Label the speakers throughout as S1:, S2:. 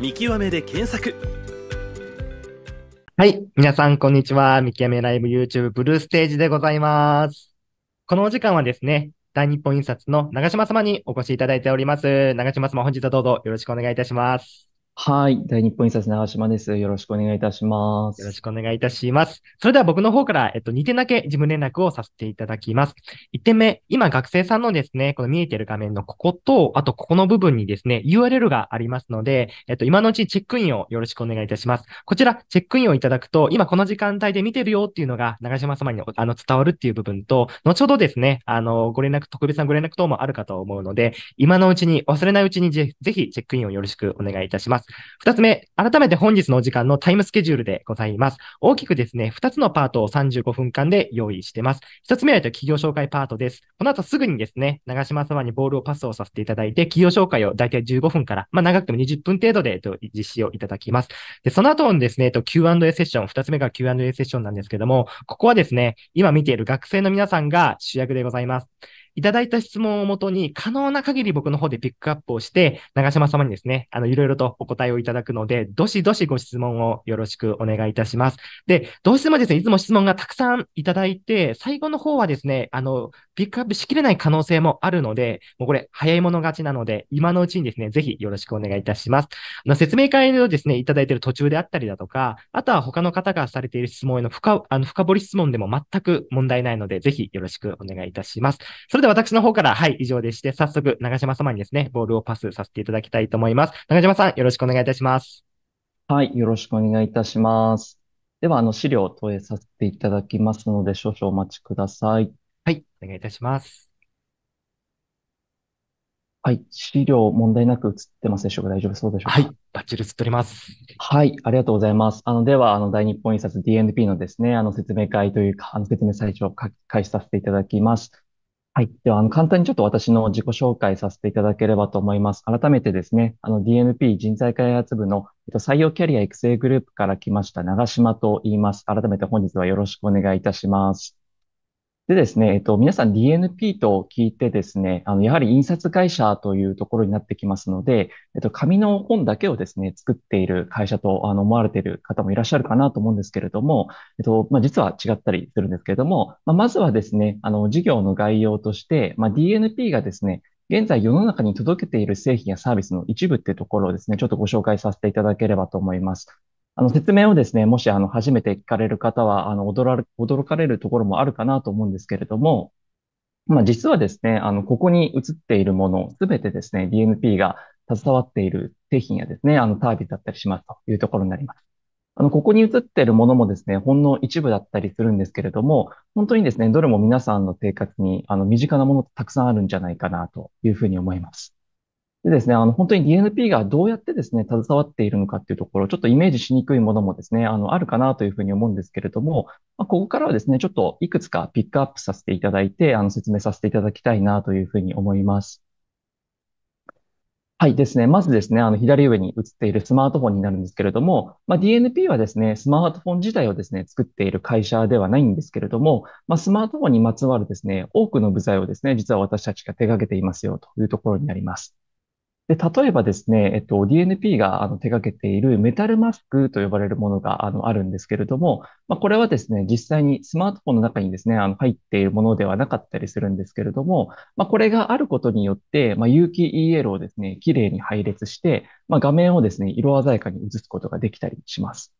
S1: 見極めで検索
S2: はい皆さんこんにちは見極めライブ YouTube ブルーステージでございますこのお時間はですね大日本印刷の長島様にお越しいただいております長島様本日はどうぞよろしくお願いいたします
S1: はい。大日本印刷
S2: 長島です。よろしくお願いいたします。よろしくお願いいたします。それでは僕の方から、えっと、2点だけ事務連絡をさせていただきます。1点目、今学生さんのですね、この見えてる画面のここと、あとここの部分にですね、URL がありますので、えっと、今のうちチェックインをよろしくお願いいたします。こちら、チェックインをいただくと、今この時間帯で見てるよっていうのが、長島様にあの伝わるっていう部分と、後ほどですね、あの、ご連絡、特別なご連絡等もあるかと思うので、今のうちに、忘れないうちにぜひチェックインをよろしくお願いいたします。二つ目、改めて本日のお時間のタイムスケジュールでございます。大きくですね、二つのパートを35分間で用意してます。一つ目は企業紹介パートです。この後すぐにですね、長島様にボールをパスをさせていただいて、企業紹介を大体15分から、まあ長くても20分程度で実施をいただきます。で、その後のですね、Q&A セッション、二つ目が Q&A セッションなんですけども、ここはですね、今見ている学生の皆さんが主役でございます。いただいた質問をもとに、可能な限り僕の方でピックアップをして、長島様にですね、あの、いろいろとお答えをいただくので、どしどしご質問をよろしくお願いいたします。で、どうしてもですね、いつも質問がたくさんいただいて、最後の方はですね、あの、ピックアップしきれない可能性もあるので、もうこれ、早い者勝ちなので、今のうちにですね、ぜひよろしくお願いいたします。あの、説明会をですね、いただいている途中であったりだとか、あとは他の方がされている質問への深あの深掘り質問でも全く問題ないので、ぜひよろしくお願いいたします。それれでは私の方から、はい、以上でして、早速、長島様にですね、ボールをパスさせていただきたいと思います。長島さん、よろしくお願いいたします。
S1: はい、よろしくお願いいたします。では、あの、資料を投影させていただきますので、少々お待ちください。はい、お願いいたします。はい、資料問題なく映ってますでしょうか大丈夫そうでしょうかはい、バッチリ映っております。はい、ありがとうございます。あの、では、あの、大日本印刷 DNP のですね、あの、説明会というか、あの、説明最初を開始させていただきます。はい。では、あの、簡単にちょっと私の自己紹介させていただければと思います。改めてですね、あの、DNP 人材開発部の、えっと、採用キャリア育成グループから来ました長島と言います。改めて本日はよろしくお願いいたします。でですね、えっと、皆さん DNP と聞いてですね、あの、やはり印刷会社というところになってきますので、えっと、紙の本だけをですね、作っている会社とあの思われている方もいらっしゃるかなと思うんですけれども、えっと、まあ、実は違ったりするんですけれども、まあ、まずはですね、あの、事業の概要として、まあ、DNP がですね、現在世の中に届けている製品やサービスの一部っていうところをですね、ちょっとご紹介させていただければと思います。あの、説明をですね、もし、あの、初めて聞かれる方は、あの、驚ら驚かれるところもあるかなと思うんですけれども、まあ、実はですね、あの、ここに映っているもの、すべてですね、d n p が携わっている製品やですね、あの、タービスだったりしますというところになります。あの、ここに映っているものもですね、ほんの一部だったりするんですけれども、本当にですね、どれも皆さんの生活に、あの、身近なものたくさんあるんじゃないかなというふうに思います。でですね、あの、本当に DNP がどうやってですね、携わっているのかっていうところ、ちょっとイメージしにくいものもですね、あの、あるかなというふうに思うんですけれども、まあ、ここからはですね、ちょっといくつかピックアップさせていただいて、あの、説明させていただきたいなというふうに思います。はいですね。まずですね、あの、左上に映っているスマートフォンになるんですけれども、まあ、DNP はですね、スマートフォン自体をですね、作っている会社ではないんですけれども、まあ、スマートフォンにまつわるですね、多くの部材をですね、実は私たちが手掛けていますよというところになります。で、例えばですね、えっと、DNP があの手掛けているメタルマスクと呼ばれるものがあのあるんですけれども、まあ、これはですね、実際にスマートフォンの中にですね、あの入っているものではなかったりするんですけれども、まあ、これがあることによって、まあ、有機 EL をですね、綺麗に配列して、まあ、画面をですね、色鮮やかに映すことができたりします。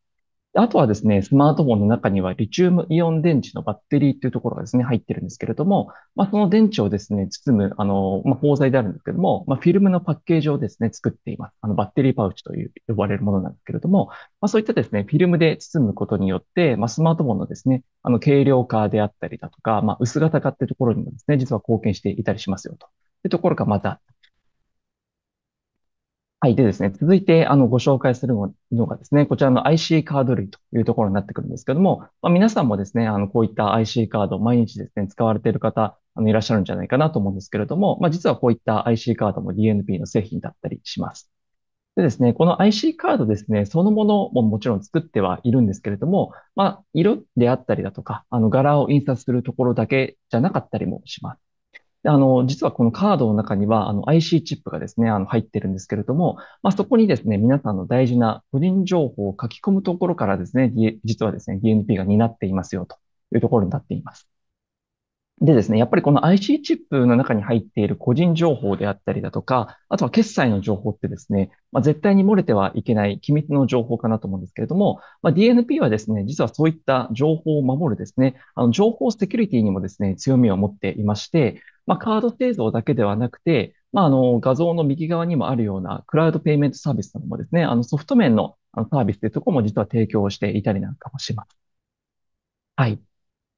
S1: あとはですね、スマートフォンの中にはリチウムイオン電池のバッテリーっていうところがですね、入ってるんですけれども、まあ、その電池をですね、包む、あの、まあ、包材であるんですけども、まあ、フィルムのパッケージをですね、作っています。あの、バッテリーパウチという呼ばれるものなんですけれども、まあ、そういったですね、フィルムで包むことによって、まあ、スマートフォンのですね、あの、軽量化であったりだとか、まあ、薄型化っていうところにもですね、実は貢献していたりしますよと。というところがまたはい。でですね、続いて、あの、ご紹介するのがですね、こちらの IC カード類というところになってくるんですけども、まあ、皆さんもですね、あの、こういった IC カード、毎日ですね、使われている方、あの、いらっしゃるんじゃないかなと思うんですけれども、まあ、実はこういった IC カードも DNP の製品だったりします。でですね、この IC カードですね、そのものももちろん作ってはいるんですけれども、まあ、色であったりだとか、あの、柄を印刷するところだけじゃなかったりもします。あの、実はこのカードの中には、あの、IC チップがですね、あの、入ってるんですけれども、まあ、そこにですね、皆さんの大事な個人情報を書き込むところからですね、実はですね、DNP が担っていますよというところになっています。でですね、やっぱりこの IC チップの中に入っている個人情報であったりだとか、あとは決済の情報ってですね、まあ、絶対に漏れてはいけない機密の情報かなと思うんですけれども、まあ、DNP はですね、実はそういった情報を守るですね、あの情報セキュリティにもですね、強みを持っていまして、まあ、カード製造だけではなくて、まあ、あの画像の右側にもあるようなクラウドペイメントサービスなどもですね、あのソフト面のサービスというところも実は提供していたりなんかもします。はい。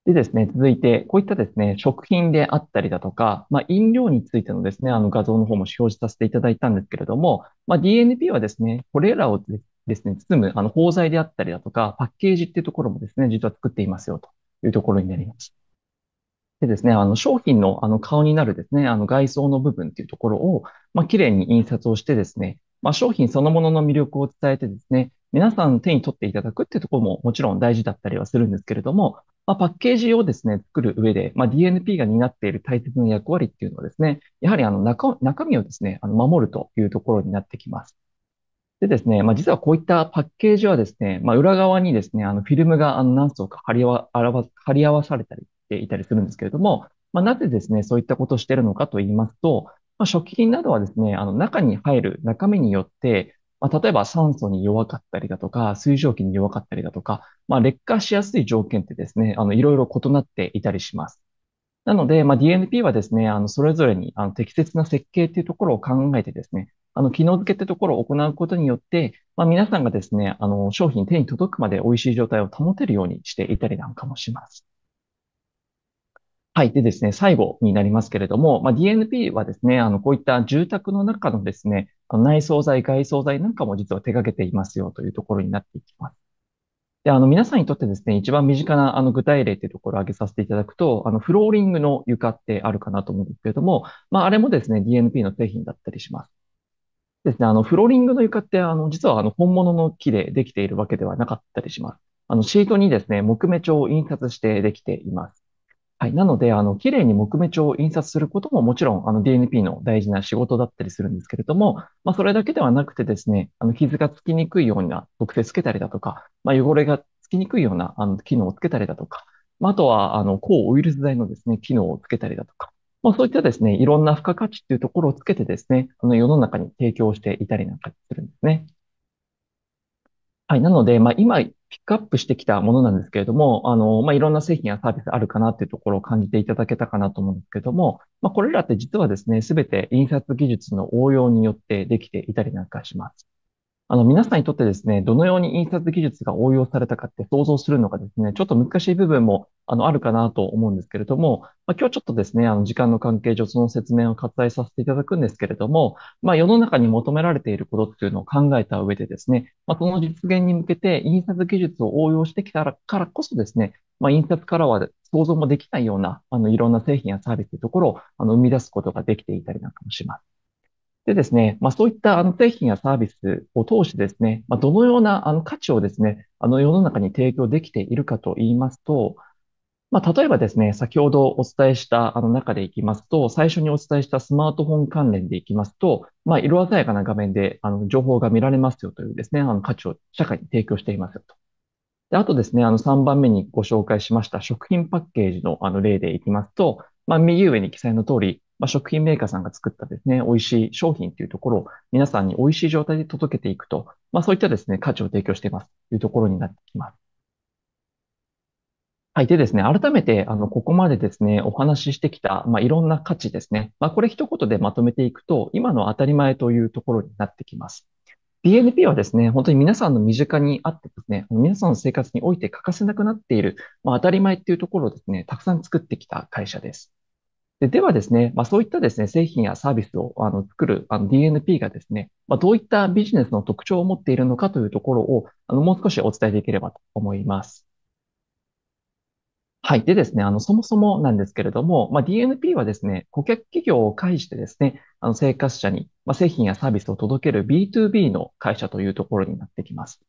S1: でですね、続いて、こういったですね、食品であったりだとか、まあ、飲料についてのですね、あの画像の方も表示させていただいたんですけれども、まあ、DNP はですね、これらをですね、包むあの包材であったりだとか、パッケージっていうところもですね、実は作っていますよというところになります。でですね、あの商品のあの顔になるですね、あの外装の部分っていうところを、まあ、綺麗に印刷をしてですね、まあ、商品そのものの魅力を伝えてですね、皆さんの手に取っていただくっていうところももちろん大事だったりはするんですけれども、まあ、パッケージをですね、作る上で、まあ、DNP が担っている大切な役割っていうのはですね、やはりあの中中身をですね、あの守るというところになってきます。でですね、まあ、実はこういったパッケージはですね、まあ、裏側にですね、あのフィルムがあの何層か貼りわ貼り合わされたりしていたりするんですけれども、まあ、なぜですね、そういったことをしているのかと言いますと、まあ、食品などはですね、あの中に入る中身によって、まあ、例えば酸素に弱かったりだとか、水蒸気に弱かったりだとか、まあ、劣化しやすい条件ってですね、あの、いろいろ異なっていたりします。なので、まあ、DNP はですね、あの、それぞれに、あの、適切な設計っていうところを考えてですね、あの、機能付けってところを行うことによって、まあ、皆さんがですね、あの、商品手に届くまで美味しい状態を保てるようにしていたりなんかもします。はい。でですね、最後になりますけれども、まあ、DNP はですね、あの、こういった住宅の中のですね、内装材、外装材なんかも実は手掛けていますよというところになっていきます。で、あの、皆さんにとってですね、一番身近なあの具体例というところを挙げさせていただくと、あの、フローリングの床ってあるかなと思うんですけれども、まあ、あれもですね、DNP の製品だったりします。ですね、あの、フローリングの床って、あの、実はあの、本物の木でできているわけではなかったりします。あの、シートにですね、木目調を印刷してできています。はい。なので、あの、綺麗に木目調を印刷することももちろん、あの、DNP の大事な仕事だったりするんですけれども、まあ、それだけではなくてですね、あの、傷がつきにくいような特性つけたりだとか、まあ、汚れがつきにくいような、あの、機能をつけたりだとか、まあ、あとは、あの、抗ウイルス剤のですね、機能をつけたりだとか、まあ、そういったですね、いろんな付加価値っていうところをつけてですね、あの、世の中に提供していたりなんかするんですね。はい。なので、まあ、今、ピックアップしてきたものなんですけれども、あの、まあ、いろんな製品やサービスあるかなっていうところを感じていただけたかなと思うんですけれども、まあ、これらって実はですね、すべて印刷技術の応用によってできていたりなんかします。あの、皆さんにとってですね、どのように印刷技術が応用されたかって想像するのがですね、ちょっと難しい部分も、あの、あるかなと思うんですけれども、まあ、今日ちょっとですね、あの、時間の関係上、その説明を割愛させていただくんですけれども、まあ、世の中に求められていることっていうのを考えた上でですね、まあ、その実現に向けて印刷技術を応用してきたからこそですね、まあ、印刷からは想像もできないような、あの、いろんな製品やサービスというところを、あの、生み出すことができていたりなんかもします。でですね、まあ、そういったあの製品やサービスを通してですね、まあ、どのようなあの価値をですね、あの世の中に提供できているかと言いますと、まあ、例えばですね、先ほどお伝えしたあの中でいきますと、最初にお伝えしたスマートフォン関連でいきますと、まあ、色鮮やかな画面であの情報が見られますよというですね、あの価値を社会に提供していますよと。であとですね、あの3番目にご紹介しました食品パッケージのあの例でいきますと、まあ、右上に記載の通り、まあ、食品メーカーさんが作ったですね、美味しい商品っていうところを皆さんに美味しい状態で届けていくと、まあ、そういったですね、価値を提供していますというところになってきます。はい。でですね、改めて、あの、ここまでですね、お話ししてきた、まあ、いろんな価値ですね。まあ、これ一言でまとめていくと、今の当たり前というところになってきます。DNP はですね、本当に皆さんの身近にあってですね、皆さんの生活において欠かせなくなっている、まあ、当たり前っていうところをですね、たくさん作ってきた会社です。でではですね、まあ、そういったですね、製品やサービスをあの作るあの DNP がですね、まあ、どういったビジネスの特徴を持っているのかというところを、あのもう少しお伝えできればと思います。はい。でですね、あの、そもそもなんですけれども、まあ、DNP はですね、顧客企業を介してですね、あの、生活者に、まあ、製品やサービスを届ける B2B の会社というところになってきます。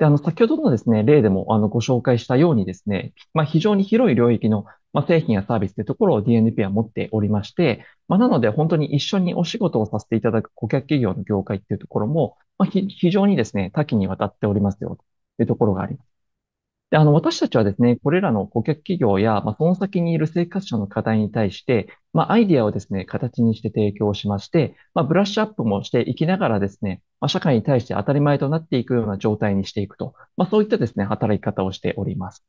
S1: で、あの、先ほどのですね、例でも、あの、ご紹介したようにですね、まあ、非常に広い領域のまあ、製品やサービスというところを DNP は持っておりまして、まあ、なので本当に一緒にお仕事をさせていただく顧客企業の業界っていうところも、まあ、非常にですね、多岐にわたっておりますよ、というところがあります。で、あの、私たちはですね、これらの顧客企業や、まあ、その先にいる生活者の課題に対して、まあ、アイディアをですね、形にして提供しまして、まあ、ブラッシュアップもしていきながらですね、まあ、社会に対して当たり前となっていくような状態にしていくと、まあ、そういったですね、働き方をしております。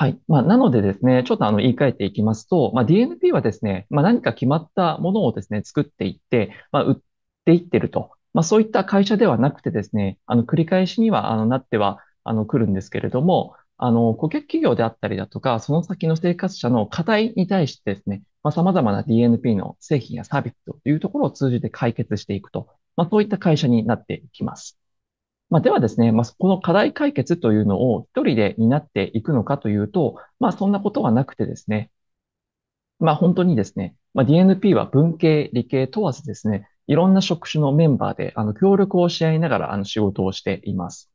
S1: はい。まあ、なのでですね、ちょっとあの言い換えていきますと、まあ、DNP はですね、まあ、何か決まったものをですね、作っていって、まあ、売っていってると。まあ、そういった会社ではなくてですね、あの繰り返しにはあのなってはあの来るんですけれども、あの顧客企業であったりだとか、その先の生活者の課題に対してですね、まあ、様々な DNP の製品やサービスというところを通じて解決していくと、まあ、そういった会社になっていきます。まあ、ではですね、まあ、この課題解決というのを一人で担っていくのかというと、まあ、そんなことはなくてですね、まあ、本当にですね、まあ、DNP は文系、理系問わずですね、いろんな職種のメンバーであの協力をし合いながらあの仕事をしています。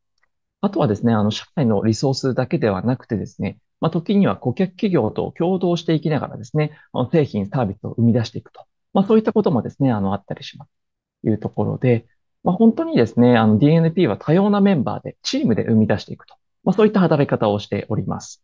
S1: あとはですね、あの社会のリソースだけではなくてですね、まあ、時には顧客企業と共同していきながらですね、あの製品、サービスを生み出していくと。まあ、そういったこともですね、あのあったりします。というところで、まあ、本当にですね、あの DNP は多様なメンバーでチームで生み出していくと。まあ、そういった働き方をしております。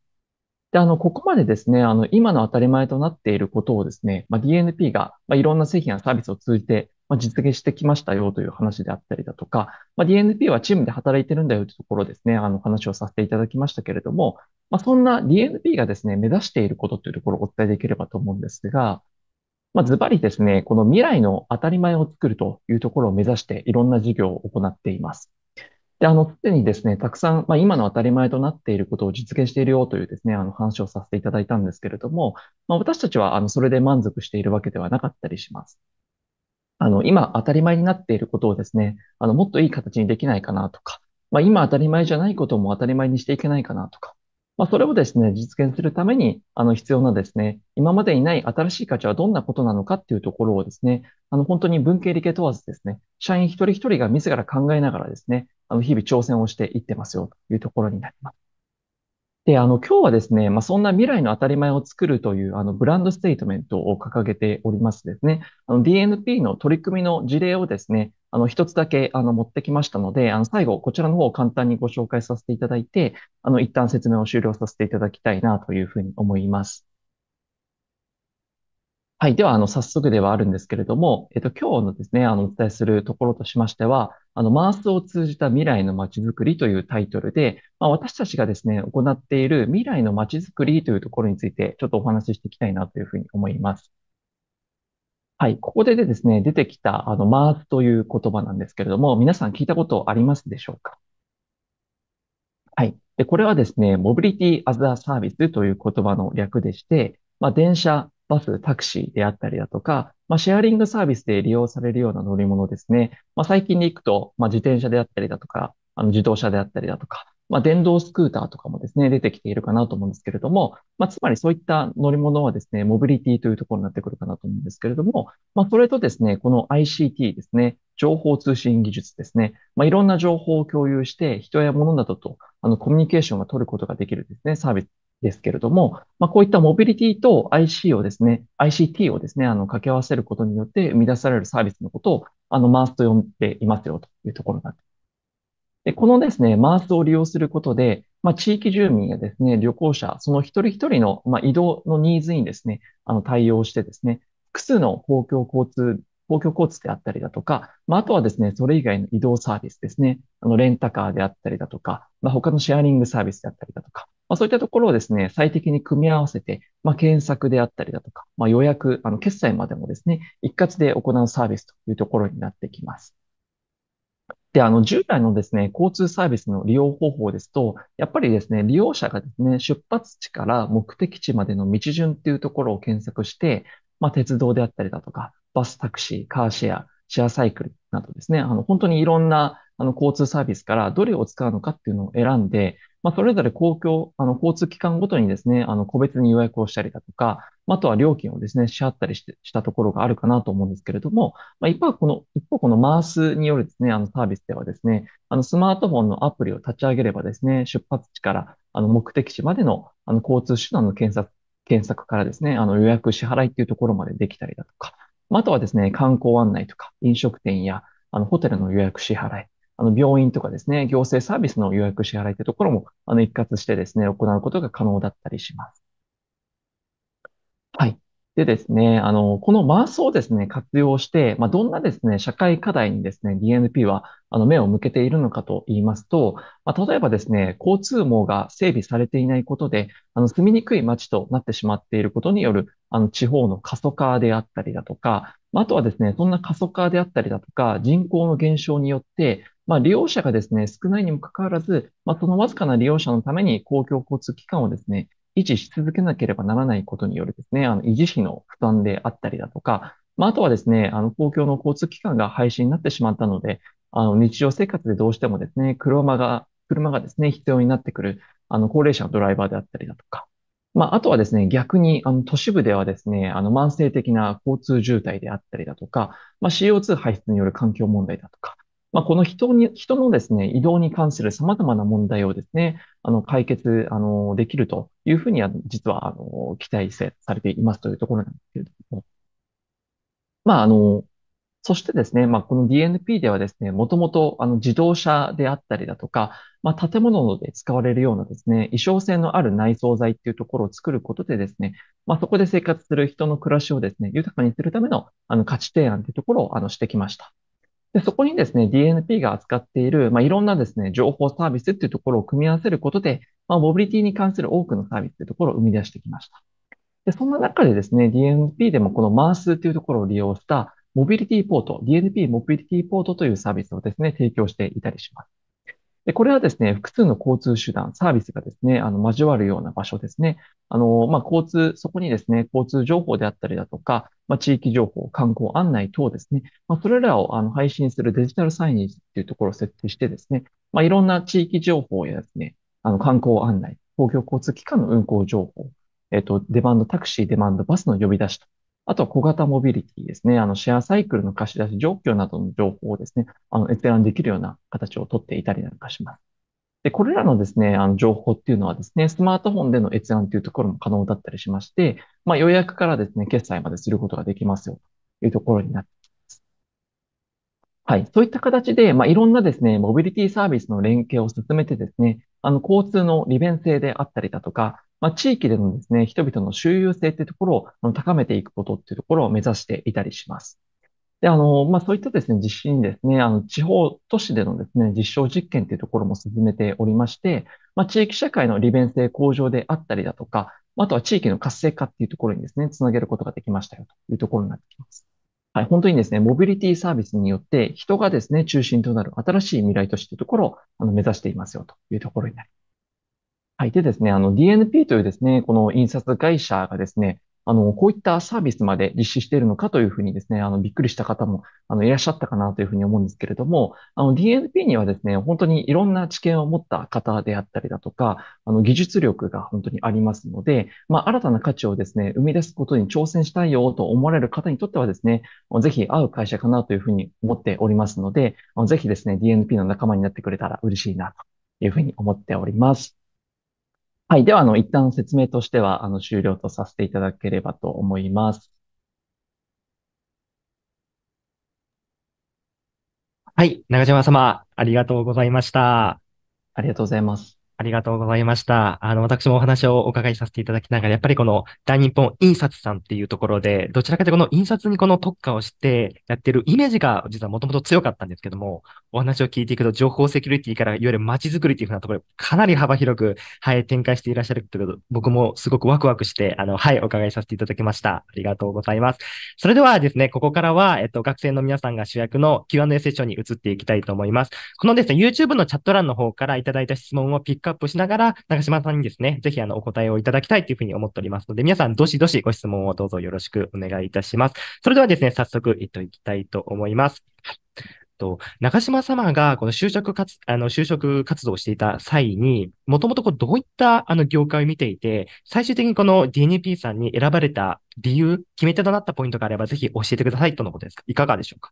S1: で、あの、ここまでですね、あの、今の当たり前となっていることをですね、まあ、DNP が、まあ、いろんな製品やサービスを通じて、まあ、実現してきましたよという話であったりだとか、まあ、DNP はチームで働いてるんだよというところですね、あの、話をさせていただきましたけれども、まあ、そんな DNP がですね、目指していることというところをお伝えできればと思うんですが、まあ、ズバリですね、この未来の当たり前を作るというところを目指していろんな事業を行っています。で、あの、すでにですね、たくさん、まあ、今の当たり前となっていることを実現しているよというですね、あの話をさせていただいたんですけれども、まあ、私たちは、あの、それで満足しているわけではなかったりします。あの、今当たり前になっていることをですね、あの、もっといい形にできないかなとか、まあ、今当たり前じゃないことも当たり前にしていけないかなとか、まあ、それをですね、実現するために、あの、必要なですね、今までにない新しい価値はどんなことなのかっていうところをですね、あの、本当に文系理系問わずですね、社員一人一人が自ら考えながらですね、あの、日々挑戦をしていってますよというところになります。で、あの、今日はですね、まあ、そんな未来の当たり前を作るという、あの、ブランドステートメントを掲げておりますですね。あの、DNP の取り組みの事例をですね、あの、一つだけ、あの、持ってきましたので、あの、最後、こちらの方を簡単にご紹介させていただいて、あの、一旦説明を終了させていただきたいなというふうに思います。はい。では、あの、早速ではあるんですけれども、えっと、今日のですね、あの、お伝えするところとしましては、あの、マースを通じた未来の街づくりというタイトルで、まあ、私たちがですね、行っている未来の街づくりというところについて、ちょっとお話ししていきたいなというふうに思います。はい。ここでですね、出てきた、あの、マースという言葉なんですけれども、皆さん聞いたことありますでしょうかはい。で、これはですね、モビリティアザーサービスという言葉の略でして、まあ、電車、バス、タクシーであったりだとか、まあ、シェアリングサービスで利用されるような乗り物ですね。まあ、最近で行くと、まあ、自転車であったりだとか、あの自動車であったりだとか、まあ、電動スクーターとかもですね、出てきているかなと思うんですけれども、まあ、つまりそういった乗り物はですね、モビリティというところになってくるかなと思うんですけれども、まあ、それとですね、この ICT ですね、情報通信技術ですね、まあ、いろんな情報を共有して、人や物などとあのコミュニケーションが取ることができるですね、サービスですけれども、まあ、こういったモビリティと IC をですね、ICT をですね、あの、掛け合わせることによって生み出されるサービスのことを、あの、マースと呼んでいますよというところなんです。で、このですね、マースを利用することで、まあ、地域住民やですね、旅行者、その一人一人の、まあ、移動のニーズにですね、あの、対応してですね、複数の公共交通、公共交通であったりだとか、まあ、あとはですね、それ以外の移動サービスですね、あの、レンタカーであったりだとか、まあ、他のシェアリングサービスであったりだとか、まあ、そういったところをですね、最適に組み合わせて、まあ、検索であったりだとか、まあ、予約、あの、決済までもですね、一括で行うサービスというところになってきます。で、あの、従来のですね、交通サービスの利用方法ですと、やっぱりですね、利用者がですね、出発地から目的地までの道順っていうところを検索して、まあ、鉄道であったりだとか、バスタクシー、カーシェア、シェアサイクルなどですね、あの、本当にいろんな、あの、交通サービスからどれを使うのかっていうのを選んで、まあ、それぞれ公共、あの、交通機関ごとにですね、あの、個別に予約をしたりだとか、あとは料金をですね、支払ったりしてしたところがあるかなと思うんですけれども、まあ、一方この、一方このマースによるですね、あのサービスではですね、あのスマートフォンのアプリを立ち上げればですね、出発地からあの目的地までのあの交通手段の検索、検索からですね、あの予約支払いっていうところまでできたりだとか、まあ、あとはですね、観光案内とか飲食店やあのホテルの予約支払い、あの、病院とかですね、行政サービスの予約支払いというところも、あの、一括してですね、行うことが可能だったりします。はい。でですね、あの、このマースをですね、活用して、まあ、どんなですね、社会課題にですね、DNP は、あの、目を向けているのかと言いますと、まあ、例えばですね、交通網が整備されていないことで、あの、住みにくい街となってしまっていることによる、あの、地方の過疎化であったりだとか、まあ、あとはですね、そんな過疎化であったりだとか、人口の減少によって、まあ、利用者がですね、少ないにもかかわらず、まあ、そのわずかな利用者のために公共交通機関をですね、維持し続けなければならないことによるですね、あの維持費の負担であったりだとか、まあ、あとはですね、あの公共の交通機関が廃止になってしまったので、あの日常生活でどうしてもですね、車が、車がですね、必要になってくる、あの高齢者のドライバーであったりだとか、まあ、あとはですね、逆に、あの、都市部ではですね、あの、慢性的な交通渋滞であったりだとか、まあ、CO2 排出による環境問題だとか、まあ、この人に、人のですね、移動に関する様々な問題をですね、あの、解決、あの、できるというふうには、実は、あの、期待されていますというところなんですけれども。まあ、あの、そしてですね、まあ、この DNP ではですね、もともと、あの、自動車であったりだとか、まあ、建物で使われるようなですね、衣装性のある内装材っていうところを作ることでですね、まあ、そこで生活する人の暮らしをですね、豊かにするための、あの、価値提案っていうところを、あの、してきました。で、そこにですね、DNP が扱っている、まあ、いろんなですね、情報サービスっていうところを組み合わせることで、まあ、モビリティに関する多くのサービスっていうところを生み出してきました。で、そんな中でですね、DNP でもこのマースっていうところを利用した、モビリティポート、DNP モビリティポートというサービスをですね、提供していたりします。で、これはですね、複数の交通手段、サービスがですね、あの、交わるような場所ですね。あの、まあ、交通、そこにですね、交通情報であったりだとか、まあ、地域情報、観光案内等ですね。まあ、それらをあの配信するデジタルサイネージっていうところを設定してですね、まあ、いろんな地域情報やですね、あの、観光案内、公共交通機関の運行情報、えっと、デマンドタクシー、デマンドバスの呼び出しとあとは小型モビリティですね。あの、シェアサイクルの貸し出し状況などの情報をですね、あの、閲覧できるような形をとっていたりなんかします。で、これらのですね、あの、情報っていうのはですね、スマートフォンでの閲覧というところも可能だったりしまして、まあ、予約からですね、決済まですることができますよ、というところになっています。はい。そういった形で、まあ、いろんなですね、モビリティサービスの連携を進めてですね、あの、交通の利便性であったりだとか、まあ、地域でのですね、人々の周遊性っていうところを高めていくことっていうところを目指していたりします。で、あの、まあ、そういったですね、実施にですね、あの、地方都市でのですね、実証実験というところも進めておりまして、まあ、地域社会の利便性向上であったりだとか、あとは地域の活性化っていうところにですね、つなげることができましたよというところになってきます。はい、本当にですね、モビリティサービスによって人がですね、中心となる新しい未来都市というところをあの目指していますよというところになります。はい。でですね、あの DNP というですね、この印刷会社がですね、あの、こういったサービスまで実施しているのかというふうにですね、あの、びっくりした方も、あの、いらっしゃったかなというふうに思うんですけれども、あの、DNP にはですね、本当にいろんな知見を持った方であったりだとか、あの、技術力が本当にありますので、まあ、新たな価値をですね、生み出すことに挑戦したいよと思われる方にとってはですね、ぜひ会う会社かなというふうに思っておりますので、ぜひですね、DNP の仲間になってくれたら嬉しいなというふうに思っております。はい。では、あの、一旦説明としては、あの、終了とさせていただければと思います。
S2: はい。長島様、ありがとうございました。ありがとうございます。ありがとうございました。あの、私もお話をお伺いさせていただきながら、やっぱりこの大日本印刷さんっていうところで、どちらかというとこの印刷にこの特化をしてやってるイメージが実はもともと強かったんですけども、お話を聞いていくと情報セキュリティからいわゆる街づくりというふうなところかなり幅広く、はい、展開していらっしゃるということで、僕もすごくワクワクして、あの、はい、お伺いさせていただきました。ありがとうございます。それではですね、ここからは、えっと、学生の皆さんが主役の Q&A セッションに移っていきたいと思います。このですね、YouTube のチャット欄の方からいただいた質問をピックップしながら、長島さんにですね、ぜひあのお答えをいただきたいというふうに思っておりますので、皆さんどしどしご質問をどうぞよろしくお願いいたします。それではですね、早速、えっと、いきたいと思います。はい。と、長島様がこの就職活、あの、就職活動をしていた際に、もともとどういったあの業界を見ていて、最終的にこの DNP さんに選ばれた理由、決め手となったポイントがあれば、ぜひ教えてくださいとのことです。い
S1: かがでしょうか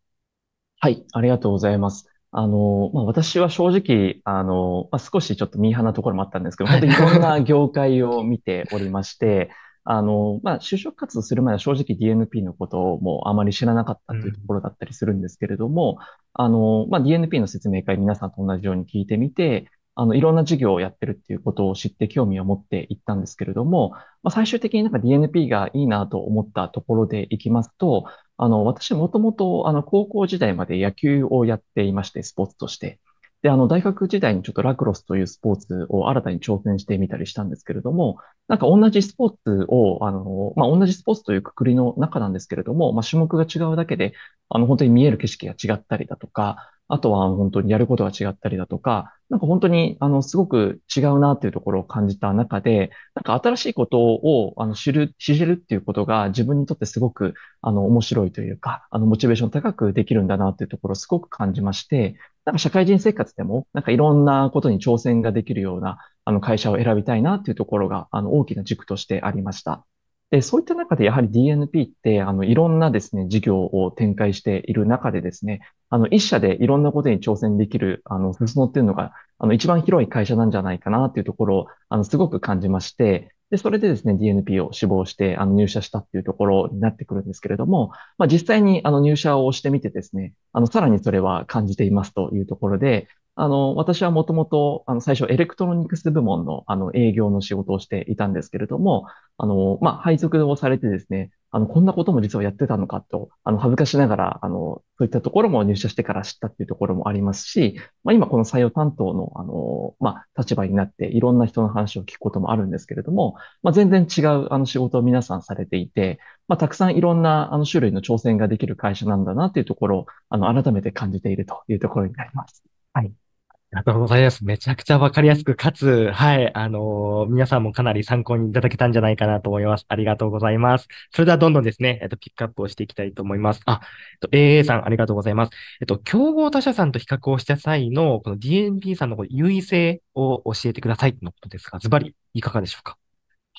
S1: はい、ありがとうございます。あの、まあ、私は正直、あの、まあ、少しちょっとミーハーなところもあったんですけど、本当にいろんな業界を見ておりまして、あの、まあ、就職活動する前は正直 DNP のことをもうあまり知らなかったというところだったりするんですけれども、あの、まあ、DNP の説明会皆さんと同じように聞いてみて、あの、いろんな事業をやってるっていうことを知って興味を持っていったんですけれども、まあ、最終的になんか DNP がいいなと思ったところでいきますと、あの、私もともと、あの、高校時代まで野球をやっていまして、スポーツとして。で、あの、大学時代にちょっとラクロスというスポーツを新たに挑戦してみたりしたんですけれども、なんか同じスポーツを、あの、まあ、同じスポーツというくくりの中なんですけれども、まあ、種目が違うだけで、あの、本当に見える景色が違ったりだとか、あとは本当にやることが違ったりだとか、なんか本当に、あの、すごく違うなっていうところを感じた中で、なんか新しいことを、あの、知る、知れるっていうことが自分にとってすごく、あの、面白いというか、あの、モチベーション高くできるんだなっていうところをすごく感じまして、なんか社会人生活でも、なんかいろんなことに挑戦ができるような、あの、会社を選びたいなっていうところが、あの、大きな軸としてありました。で、そういった中でやはり DNP って、あの、いろんなですね、事業を展開している中でですね、あの、一社でいろんなことに挑戦できる、あの、裾野っていうのが、あの、一番広い会社なんじゃないかなっていうところを、あの、すごく感じまして、で、それでですね、DNP を志望して、あの、入社したっていうところになってくるんですけれども、まあ、実際に、あの、入社をしてみてですね、あの、さらにそれは感じていますというところで、あの、私はもともと、あの、最初エレクトロニクス部門の、あの、営業の仕事をしていたんですけれども、あの、まあ、配属をされてですね、あの、こんなことも実はやってたのかと、あの、恥ずかしながら、あの、そういったところも入社してから知ったっていうところもありますし、まあ、今この採用担当の、あの、まあ、立場になっていろんな人の話を聞くこともあるんですけれども、まあ、全然違う、あの、仕事を皆さんされていて、まあ、たくさんいろんな、あの、種類の挑戦ができる会社なんだなっていうところを、あの、改めて感じているというところになります。はい。
S2: ありがとうございます。めちゃくちゃわかりやすく、かつ、はい、あのー、皆さんもかなり参考にいただけたんじゃないかなと思います。ありがとうございます。それではどんどんですね、えっと、ピックアップをしていきたいと思います。あ、えっと、AA さん、ありがとうございます。えっと、競合他社さんと比較をした際の、この d n p さんの優
S1: 位性を教えてくださいのことですが、ズバリ、いかがでしょうか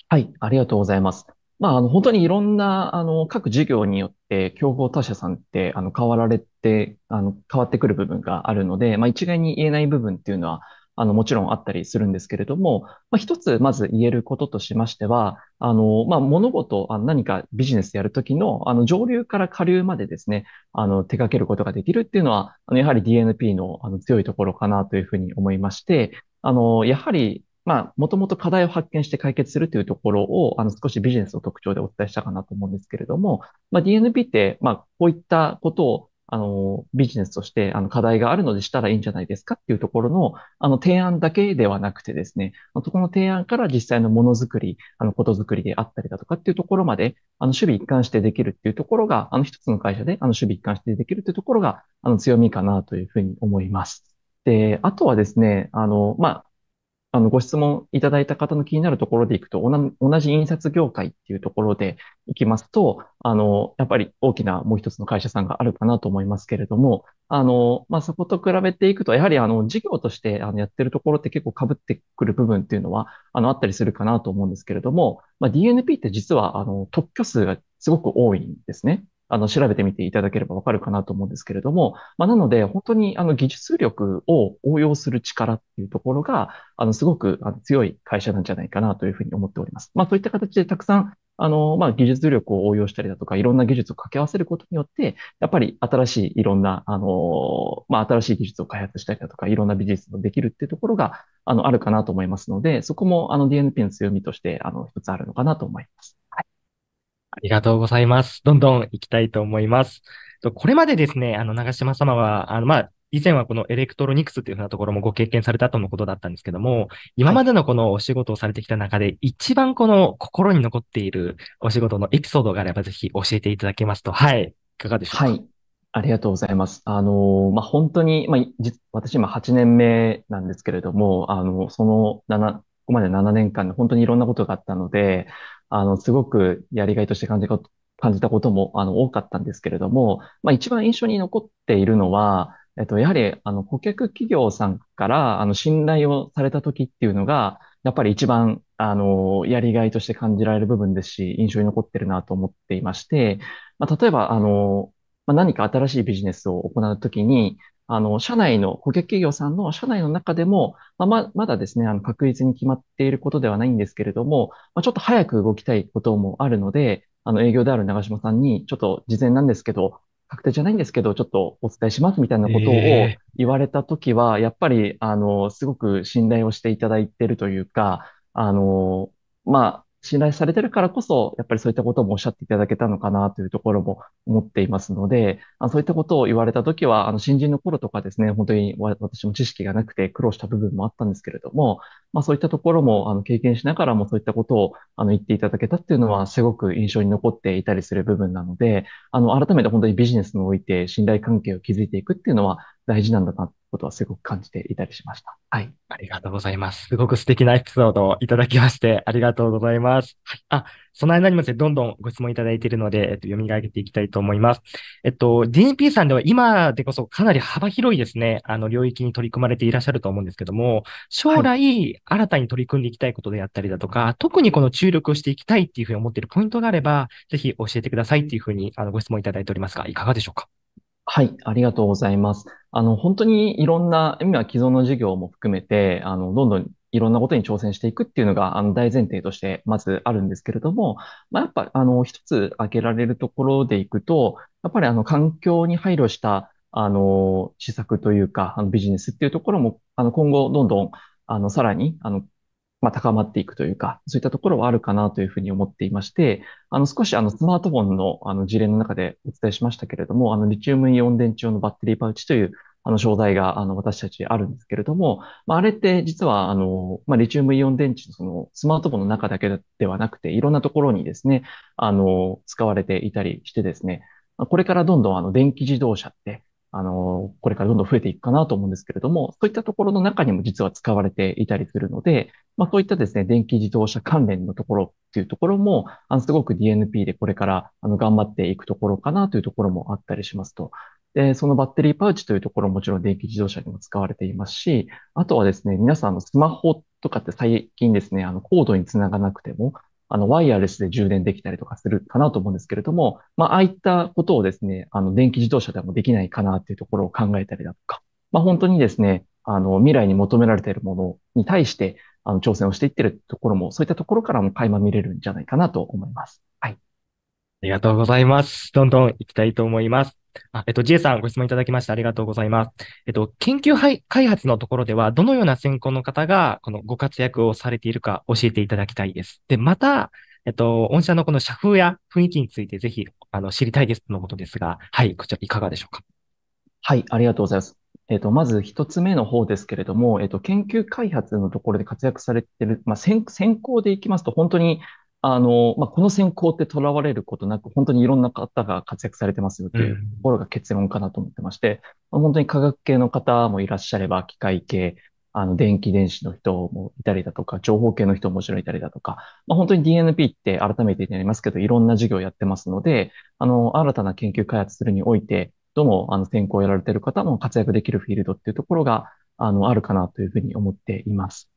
S1: はい、ありがとうございます。まあ、あの、本当にいろんな、あの、各事業によって、競合他社さんって、あの、変わられて、あの、変わってくる部分があるので、まあ、一概に言えない部分っていうのは、あの、もちろんあったりするんですけれども、まあ、一つ、まず言えることとしましては、あの、まあ、物事、あ何かビジネスやるときの、あの、上流から下流までですね、あの、手掛けることができるっていうのは、あの、やはり DNP の、あの、強いところかなというふうに思いまして、あの、やはり、まあ、もともと課題を発見して解決するというところを、あの、少しビジネスの特徴でお伝えしたかなと思うんですけれども、まあ、DNP って、まあ、こういったことを、あの、ビジネスとして、あの、課題があるのでしたらいいんじゃないですかっていうところの、あの、提案だけではなくてですね、そこの提案から実際のものづくり、あの、ことづくりであったりだとかっていうところまで、あの、守備一貫してできるっていうところが、あの、一つの会社で、あの、守備一貫してできるというところが、あの、強みかなというふうに思います。で、あとはですね、あの、まあ、あの、ご質問いただいた方の気になるところでいくと、同じ印刷業界っていうところでいきますと、あの、やっぱり大きなもう一つの会社さんがあるかなと思いますけれども、あの、まあ、そこと比べていくと、やはりあの、事業としてあのやってるところって結構被ってくる部分っていうのは、あの、あったりするかなと思うんですけれども、まあ、DNP って実は、あの、特許数がすごく多いんですね。あの、調べてみていただければわかるかなと思うんですけれども、まあ、なので、本当に、あの、技術力を応用する力っていうところが、あの、すごくあの強い会社なんじゃないかなというふうに思っております。まあ、そういった形でたくさん、あの、まあ、技術力を応用したりだとか、いろんな技術を掛け合わせることによって、やっぱり新しいいろんな、あの、まあ、新しい技術を開発したりだとか、いろんな美術もできるっていうところが、あの、あるかなと思いますので、そこも、あの、DNP の強みとして、あの、一つあるのかなと思います。
S2: ありがとうございます。どんどん行きたいと思います。これまでですね、あの、長島様は、あの、まあ、以前はこのエレクトロニクスというふうなところもご経験されたとのことだったんですけども、今までのこのお仕事をされてきた中で、一番この心に残っ
S1: ているお仕事のエピソードがあれば、ぜひ教えていただけますと、はい、いかがでしょうか。はい。ありがとうございます。あの、まあ、本当に、まあ、私今8年目なんですけれども、あの、その7、ここまで7年間で本当にいろんなことがあったので、あの、すごくやりがいとして感じた感じたことも、あの、多かったんですけれども、まあ、一番印象に残っているのは、えっと、やはり、あの、顧客企業さんから、あの、信頼をされた時っていうのが、やっぱり一番、あの、やりがいとして感じられる部分ですし、印象に残ってるなと思っていまして、まあ、例えば、あの、まあ、何か新しいビジネスを行うときに、あの、社内の、顧客企業さんの社内の中でも、まあ、ま、だですね、あの、確実に決まっていることではないんですけれども、まあ、ちょっと早く動きたいこともあるので、あの、営業である長島さんに、ちょっと事前なんですけど、確定じゃないんですけど、ちょっとお伝えしますみたいなことを言われたときは、やっぱり、あの、すごく信頼をしていただいているというか、あの、まあ、信頼されてるからこそ、やっぱりそういったこともおっしゃっていただけたのかなというところも思っていますので、あそういったことを言われたときは、あの、新人の頃とかですね、本当に私も知識がなくて苦労した部分もあったんですけれども、まあそういったところも、あの、経験しながらもそういったことを、あの、言っていただけたっていうのは、すごく印象に残っていたりする部分なので、あの、改めて本当にビジネスにおいて信頼関係を築いていくっていうのは大事なんだなことはすごく感じていたりしました。は
S2: い。ありがとうございます。すごく素敵なエピソードをいただきまして、ありがとうございます。はい、あ、その間にもですね、どんどんご質問いただいているので、えっと、読み上げていきたいと思います。えっと、DNP さんでは今でこそかなり幅広いですね、あの、領域に取り組まれていらっしゃると思うんですけども、将来、新たに取り組んでいきたいことであったりだとか、はい、特にこの注力していきたいって
S1: いうふうに思っているポイントがあれば、ぜひ教えてくださいっていうふうに、あの、ご質問いただいておりますが、いかがでしょうかはい、ありがとうございます。あの、本当にいろんな、今既存の事業も含めて、あの、どんどんいろんなことに挑戦していくっていうのが、あの、大前提として、まずあるんですけれども、まあ、やっぱ、あの、一つ挙げられるところでいくと、やっぱりあの、環境に配慮した、あの、施策というか、あの、ビジネスっていうところも、あの、今後、どんどん、あの、さらに、あの、まあ、高まっていくというか、そういったところはあるかなというふうに思っていまして、あの、少しあの、スマートフォンのあの、事例の中でお伝えしましたけれども、あの、リチウムイオン電池用のバッテリーパウチという、あの、商材が、あの、私たちあるんですけれども、まあ、あれって実は、あの、まあ、リチウムイオン電池のその、スマートフォンの中だけではなくて、いろんなところにですね、あの、使われていたりしてですね、これからどんどんあの、電気自動車って、あの、これからどんどん増えていくかなと思うんですけれども、そういったところの中にも実は使われていたりするので、まあそういったですね、電気自動車関連のところっていうところも、あの、すごく DNP でこれから、あの、頑張っていくところかなというところもあったりしますと。で、そのバッテリーパウチというところももちろん電気自動車にも使われていますし、あとはですね、皆さんのスマホとかって最近ですね、あの、コードにつながなくても、あの、ワイヤレスで充電できたりとかするかなと思うんですけれども、まあ、ああいったことをですね、あの、電気自動車でもできないかなっていうところを考えたりだとか、まあ、本当にですね、あの、未来に求められているものに対して、あの、挑戦をしていってるところも、そういったところからも垣間見れるんじゃないかなと思います。はい。あ
S2: りがとうございます。どんどん行きたいと思います。あえっと、J さんご質問いただきましてありがとうございます。えっと、研究開発のところでは、どのような専攻の方が、このご活躍をされているか教えていただきたいです。で、また、えっと、
S1: 御社のこの社風や雰囲気について、ぜひ、あの、知りたいですとのことですが、はい、こちらいかがでしょうか。はい、ありがとうございます。えっと、まず一つ目の方ですけれども、えっと、研究開発のところで活躍されている、まあ、先、先行でいきますと、本当にあの、まあ、この選考ってとらわれることなく、本当にいろんな方が活躍されてますよっていうところが結論かなと思ってまして、うん、本当に科学系の方もいらっしゃれば、機械系、あの、電気電子の人もいたりだとか、情報系の人ももちろんいたりだとか、まあ、本当に DNP って改めてになりますけど、いろんな授業をやってますので、あの、新たな研究開発するにおいて、どの、あの、選考をやられている方も活躍できるフィールドっていうところが、あの、あるかなというふうに思っています。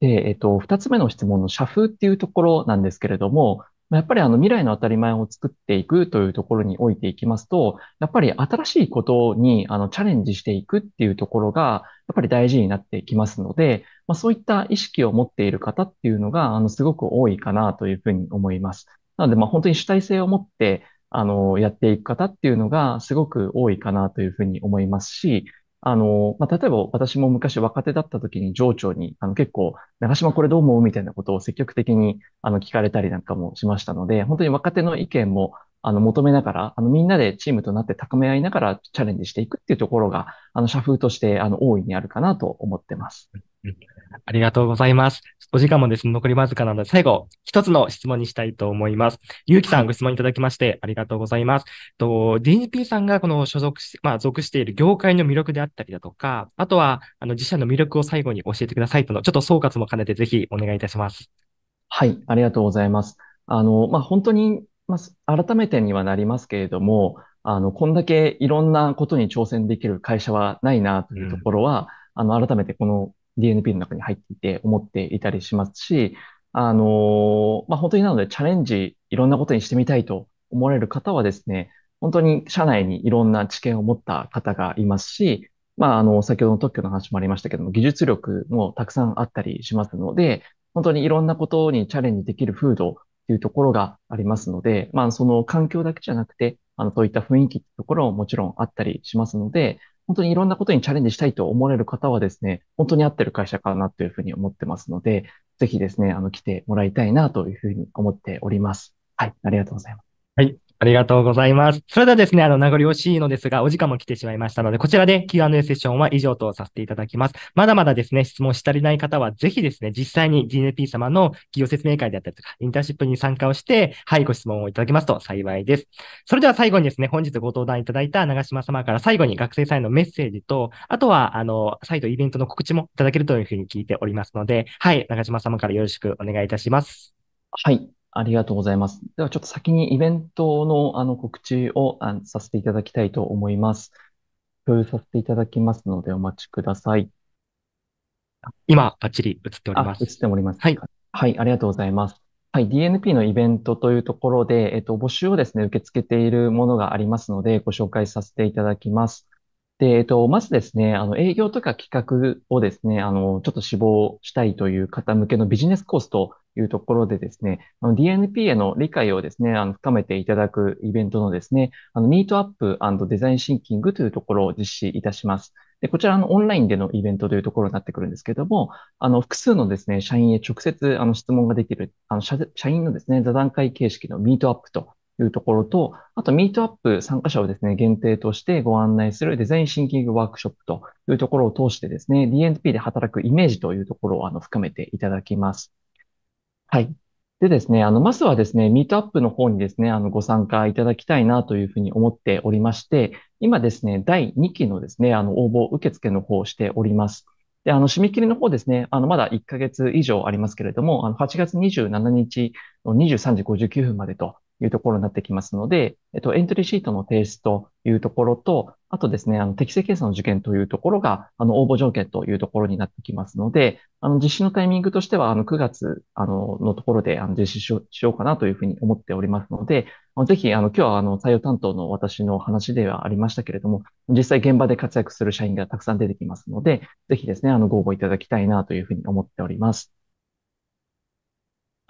S1: で、えっと、二つ目の質問の社風っていうところなんですけれども、やっぱりあの未来の当たり前を作っていくというところにおいていきますと、やっぱり新しいことにあのチャレンジしていくっていうところが、やっぱり大事になってきますので、まあ、そういった意識を持っている方っていうのが、あの、すごく多いかなというふうに思います。なので、まあ本当に主体性を持って、あの、やっていく方っていうのがすごく多いかなというふうに思いますし、あの、まあ、例えば私も昔若手だった時に上長に、あの結構、長島これどう思うみたいなことを積極的にあの聞かれたりなんかもしましたので、本当に若手の意見もあの求めながら、あのみんなでチームとなって高め合いながらチャレンジしていくっていうところが、あの社風としてあの大いにあるかなと思ってます。
S2: ありがとうございます。お時間もですね、残りわずかなので、最後、一つの質問にしたいと思います。ゆうきさん、ご質問いただきまして、ありがとうございます。と、d n p さんがこの所属し、まあ、属している業界の魅力であったりだとか、あとは、あの、自社の魅力を最後に教えて
S1: くださいとの、ちょっと総括も兼ねて、ぜひお願いいたします。はい、ありがとうございます。あの、まあ、本当に、まあ、改めてにはなりますけれども、あの、こんだけいろんなことに挑戦できる会社はないなというところは、うんあの、改めてこの DNP の中に入っていて思っていたりしますし、あのまあ、本当になのでチャレンジいろんなことにしてみたいと思われる方はですね、本当に社内にいろんな知見を持った方がいますし、まあ、あの、先ほどの特許の話もありましたけども、技術力もたくさんあったりしますので、本当にいろんなことにチャレンジできる風土というところがありますので、まあ、その環境だけじゃなくて、あの、そういった雰囲気ってところももちろんあったりしますので、本当にいろんなことにチャレンジしたいと思われる方はですね、本当に合ってる会社かなというふうに思ってますので、ぜひですね、あの、来てもらいたいなというふうに思っております。はい、ありがとうございます。
S2: はい、ありがとうございます。それではですね、あの、名残惜しいのですが、お時間も来てしまいましたので、こちらで Q&A セッションは以上とさせていただきます。まだまだですね、質問し足りない方は、ぜひですね、実際に GNP 様の企業説明会であったりとか、インターンシップに参加をして、はい、ご質問をいただけますと幸いです。それでは最後にですね、本日ご登壇いただいた長島様から最後に学生さんへのメッセージと、あとは、あの、再度イベントの告知もいただけるというふうに
S1: 聞いておりますので、はい、長島様からよろしくお願いいたします。はい。ありがとうございます。では、ちょっと先にイベントの、あの告知をあさせていただきたいと思います。共有させていただきますので、お待ちください。今、ばっちり映っております。映っております。はい。はい、ありがとうございます。はい、DNP のイベントというところで、えっと、募集をですね、受け付けているものがありますので、ご紹介させていただきます。で、えっと、まずですね、あの、営業とか企画をですね、あの、ちょっと志望したいという方向けのビジネスコースというところでですね、DNP への理解をですね、あの深めていただくイベントのですね、あのミートアップデザインシンキングというところを実施いたします。で、こちらのオンラインでのイベントというところになってくるんですけども、あの、複数のですね、社員へ直接あの質問ができる、あの社、社員のですね、座談会形式のミートアップというところと、あと、ミートアップ参加者をですね、限定としてご案内するデザインシンキングワークショップというところを通してですね、DNP で働くイメージというところをあの深めていただきます。はい。でですね、あの、まずはですね、ミートアップの方にですね、あの、ご参加いただきたいなというふうに思っておりまして、今ですね、第2期のですね、あの、応募受付の方をしております。で、あの、締め切りの方ですね、あの、まだ1ヶ月以上ありますけれども、あの、8月27日の23時59分までというところになってきますので、えっと、エントリーシートの提出というところと、あとですね、あの、適正検査の受験というところが、あの、応募条件というところになってきますので、あの、実施のタイミングとしては、あの、9月、あの、のところで、あの、実施しようかなというふうに思っておりますので、あのぜひ、あの、今日は、あの、採用担当の私の話ではありましたけれども、実際現場で活躍する社員がたくさん出てきますので、ぜひですね、あの、ご応募いただきたいなというふうに思っております。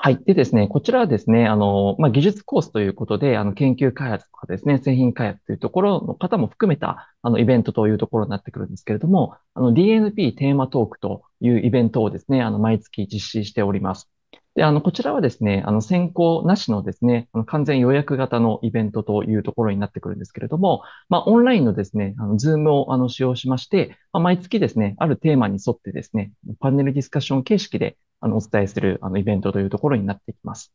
S1: はい。でですね、こちらはですね、あの、まあ、技術コースということで、あの、研究開発とかですね、製品開発というところの方も含めた、あの、イベントというところになってくるんですけれども、あの、DNP テーマトークというイベントをですね、あの、毎月実施しております。で、あの、こちらはですね、あの、先行なしのですね、あの完全予約型のイベントというところになってくるんですけれども、まあ、オンラインのですね、あの、ズームをあの、使用しまして、まあ、毎月ですね、あるテーマに沿ってですね、パネルディスカッション形式で、あの、お伝えする、あの、イベントというところになってきます。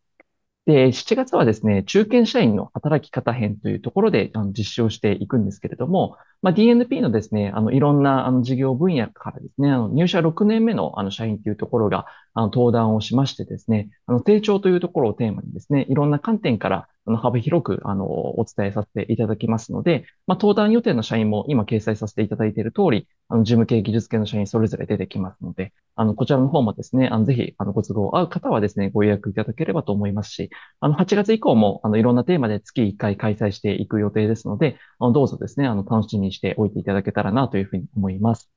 S1: で、7月はですね、中堅社員の働き方編というところであの実施をしていくんですけれども、まあ、DNP のですね、あのいろんなあの事業分野からですね、あの入社6年目のあの社員というところがあの登壇をしましてですね、あの成長というところをテーマにですね、いろんな観点からあの幅広く、あの、お伝えさせていただきますので、まあ、登壇予定の社員も今掲載させていただいている通り、あの、事務系、技術系の社員それぞれ出てきますので、あの、こちらの方もですね、あの、ぜひ、あの、ご都合合う方はですね、ご予約いただければと思いますし、あの、8月以降も、あの、いろんなテーマで月1回開催していく予定ですので、あの、どうぞですね、あの、楽しみにしておいていただけたらなというふうに思います。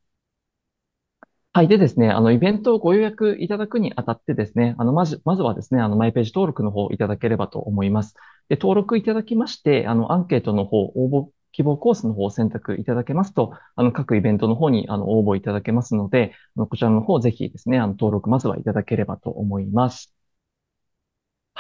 S1: はい。でですね、あの、イベントをご予約いただくにあたってですね、あの、まず、まずはですね、あの、マイページ登録の方いただければと思います。で、登録いただきまして、あの、アンケートの方、応募希望コースの方を選択いただけますと、あの、各イベントの方に、あの、応募いただけますので、あのこちらの方、ぜひですね、あの、登録まずはいただければと思います。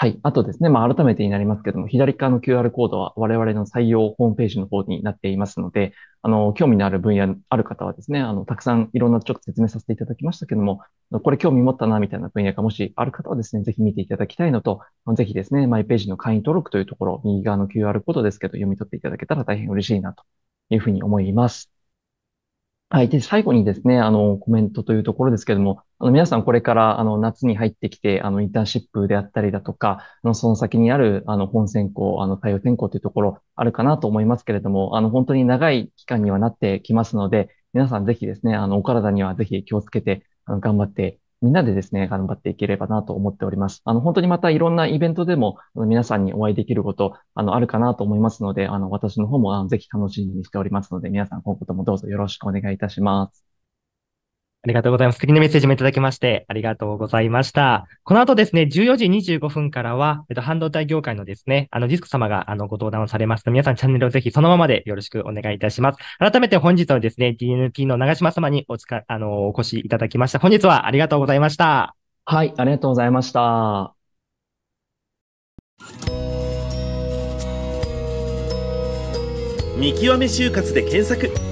S1: はい。あとですね、まあ、改めてになりますけども、左側の QR コードは我々の採用ホームページの方になっていますので、あの、興味のある分野ある方はですね、あの、たくさんいろんなちょっと説明させていただきましたけども、これ興味持ったな、みたいな分野がもしある方はですね、ぜひ見ていただきたいのと、ぜひですね、マイページの会員登録というところ、右側の QR コードですけど、読み取っていただけたら大変嬉しいな、というふうに思います。はい。で、最後にですね、あの、コメントというところですけれども、あの、皆さんこれから、あの、夏に入ってきて、あの、インターンシップであったりだとか、の、その先にある、あの、本選考、あの、対応転校というところあるかなと思いますけれども、あの、本当に長い期間にはなってきますので、皆さんぜひですね、あの、お体にはぜひ気をつけて、あの、頑張ってみんなでですね、頑張っていければなと思っております。あの、本当にまたいろんなイベントでも、あの皆さんにお会いできること、あの、あるかなと思いますので、あの、私の方も、あの、ぜひ楽しみにしておりますので、皆さん今後ともどうぞよろしくお願いいたします。
S2: ありがとうございます。素敵なメッセージもいただきまして、ありがとうございました。この後ですね、14時25分からは、えっと、半導体業界のですね、あの、ディスク様が、あの、ご登壇をされますので、皆さんチャンネルをぜひそのままでよろしくお願いいたします。改めて本日はですね、DNP の長島様におつか、あの、お越しいただきました。本日はあ
S1: りがとうございました。はい、ありがとうございました。見極め就活で
S2: 検索。